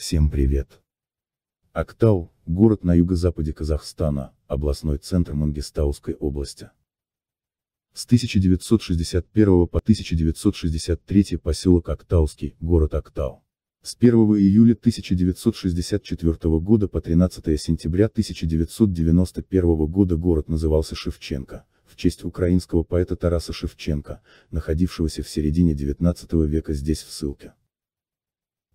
Всем привет! Актау – город на юго-западе Казахстана, областной центр Мангистауской области. С 1961 по 1963 поселок Актауский, город Актау. С 1 июля 1964 года по 13 сентября 1991 года город назывался Шевченко, в честь украинского поэта Тараса Шевченко, находившегося в середине 19 века здесь в ссылке.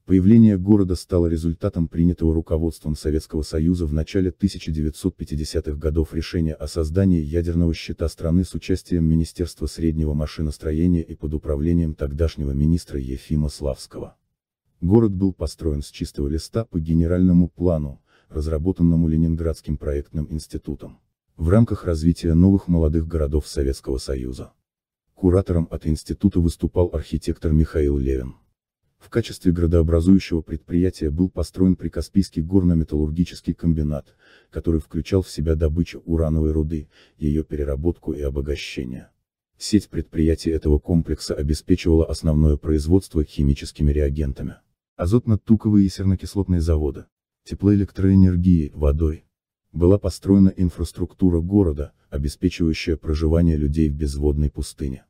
Появление города стало результатом принятого руководством Советского Союза в начале 1950-х годов решения о создании ядерного щита страны с участием Министерства среднего машиностроения и под управлением тогдашнего министра Ефима Славского. Город был построен с чистого листа по генеральному плану, разработанному Ленинградским проектным институтом, в рамках развития новых молодых городов Советского Союза. Куратором от института выступал архитектор Михаил Левин. В качестве градообразующего предприятия был построен Прикаспийский горно-металлургический комбинат, который включал в себя добычу урановой руды, ее переработку и обогащение. Сеть предприятий этого комплекса обеспечивала основное производство химическими реагентами. Азотно-туковые и сернокислотные заводы, теплоэлектроэнергией, водой. Была построена инфраструктура города, обеспечивающая проживание людей в безводной пустыне.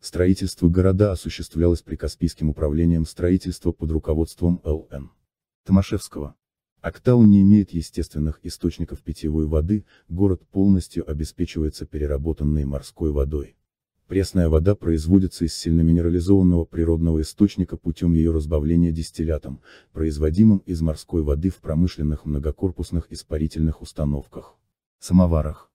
Строительство города осуществлялось при Каспийским управлением строительства под руководством Л.Н. Томашевского. Актау не имеет естественных источников питьевой воды, город полностью обеспечивается переработанной морской водой. Пресная вода производится из сильноминерализованного природного источника путем ее разбавления дистиллятом, производимым из морской воды в промышленных многокорпусных испарительных установках, самоварах.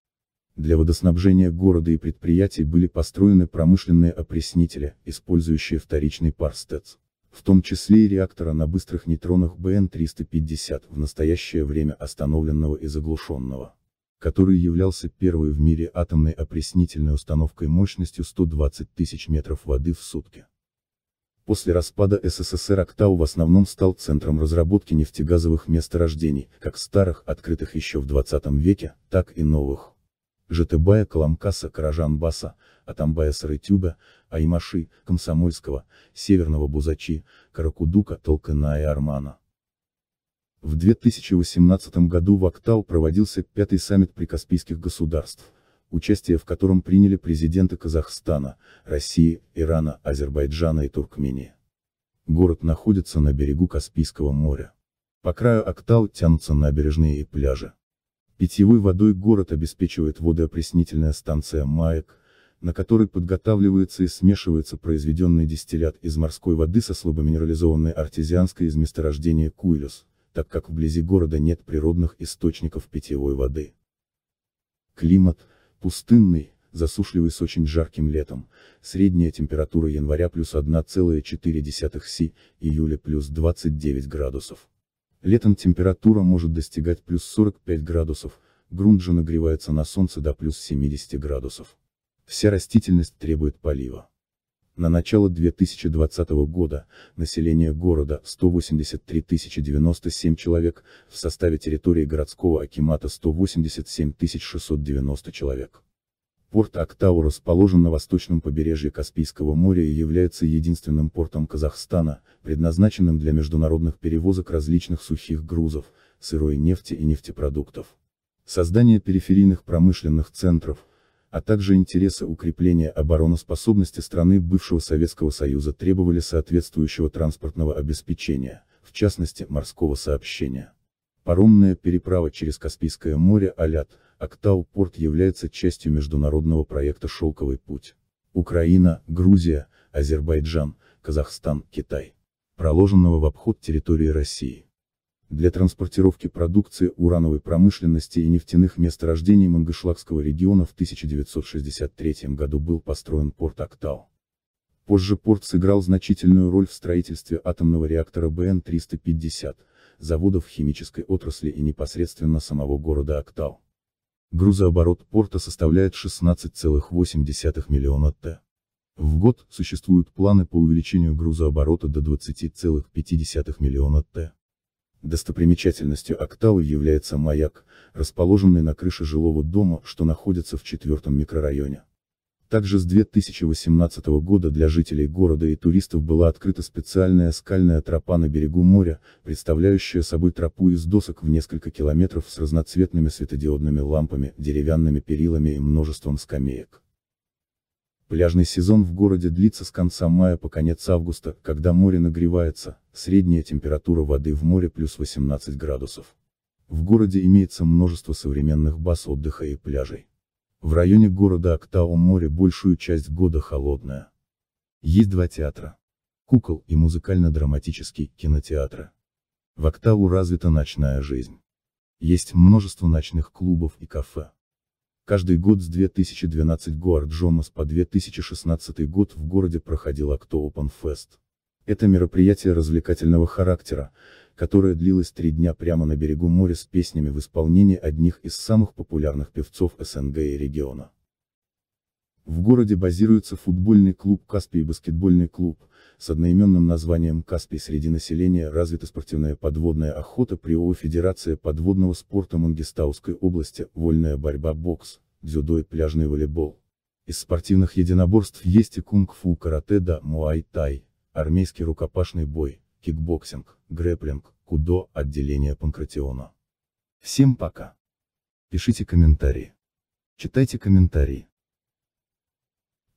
Для водоснабжения города и предприятий были построены промышленные опреснители, использующие вторичный пар СТЭЦ. В том числе и реактора на быстрых нейтронах БН-350, в настоящее время остановленного и заглушенного, который являлся первой в мире атомной опреснительной установкой мощностью 120 тысяч метров воды в сутки. После распада СССР Октау в основном стал центром разработки нефтегазовых месторождений, как старых, открытых еще в 20 веке, так и новых. Жетебая Каламкаса Каражан-Баса, Атамбая Сарытюба, Аймаши, Комсомольского, Северного Бузачи, Каракудука Толкана и Армана. В 2018 году в Актау проводился пятый саммит прикаспийских государств, участие в котором приняли президенты Казахстана, России, Ирана, Азербайджана и Туркмении. Город находится на берегу Каспийского моря. По краю Актау тянутся набережные и пляжи. Питьевой водой город обеспечивает водоопреснительная станция «Маек», на которой подготавливается и смешивается произведенный дистиллят из морской воды со слабоминерализованной артезианской из месторождения Куйлюс, так как вблизи города нет природных источников питьевой воды. Климат – пустынный, засушливый с очень жарким летом, средняя температура января плюс 1,4 Си, июля плюс 29 градусов. Летом температура может достигать плюс 45 градусов, грунт же нагревается на солнце до плюс 70 градусов. Вся растительность требует полива. На начало 2020 года, население города 183 097 человек, в составе территории городского Акимата 187 690 человек. Порт Актау расположен на восточном побережье Каспийского моря и является единственным портом Казахстана, предназначенным для международных перевозок различных сухих грузов, сырой нефти и нефтепродуктов. Создание периферийных промышленных центров, а также интересы укрепления обороноспособности страны бывшего Советского Союза требовали соответствующего транспортного обеспечения, в частности, морского сообщения. Паромная переправа через Каспийское море Алят – Актау-порт является частью международного проекта «Шелковый путь». Украина, Грузия, Азербайджан, Казахстан, Китай. Проложенного в обход территории России. Для транспортировки продукции урановой промышленности и нефтяных месторождений Мангышлакского региона в 1963 году был построен порт Актау. Позже порт сыграл значительную роль в строительстве атомного реактора БН-350, заводов химической отрасли и непосредственно самого города Актау. Грузооборот порта составляет 16,8 миллиона т. В год существуют планы по увеличению грузооборота до 20,5 миллиона т. Достопримечательностью Октавы является маяк, расположенный на крыше жилого дома, что находится в четвертом микрорайоне. Также с 2018 года для жителей города и туристов была открыта специальная скальная тропа на берегу моря, представляющая собой тропу из досок в несколько километров с разноцветными светодиодными лампами, деревянными перилами и множеством скамеек. Пляжный сезон в городе длится с конца мая по конец августа, когда море нагревается, средняя температура воды в море плюс 18 градусов. В городе имеется множество современных баз отдыха и пляжей. В районе города Актау море большую часть года холодное. Есть два театра. Кукол и музыкально-драматический кинотеатры. В Актау развита ночная жизнь. Есть множество ночных клубов и кафе. Каждый год с 2012 Гуарджомас по 2016 год в городе проходил Акто Open Fest. Это мероприятие развлекательного характера, которая длилась три дня прямо на берегу моря с песнями в исполнении одних из самых популярных певцов СНГ и региона. В городе базируется футбольный клуб «Каспий» и баскетбольный клуб, с одноименным названием «Каспий» среди населения развита спортивная подводная охота при ООО Федерация подводного спорта Мангистауской области, вольная борьба бокс, дзюдо и пляжный волейбол. Из спортивных единоборств есть и кунг-фу, карате, да муай-тай, армейский рукопашный бой кикбоксинг, грэплинг, кудо, отделение Панкратиона. Всем пока. Пишите комментарии. Читайте комментарии.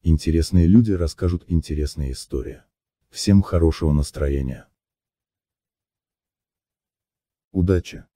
Интересные люди расскажут интересные истории. Всем хорошего настроения. Удачи!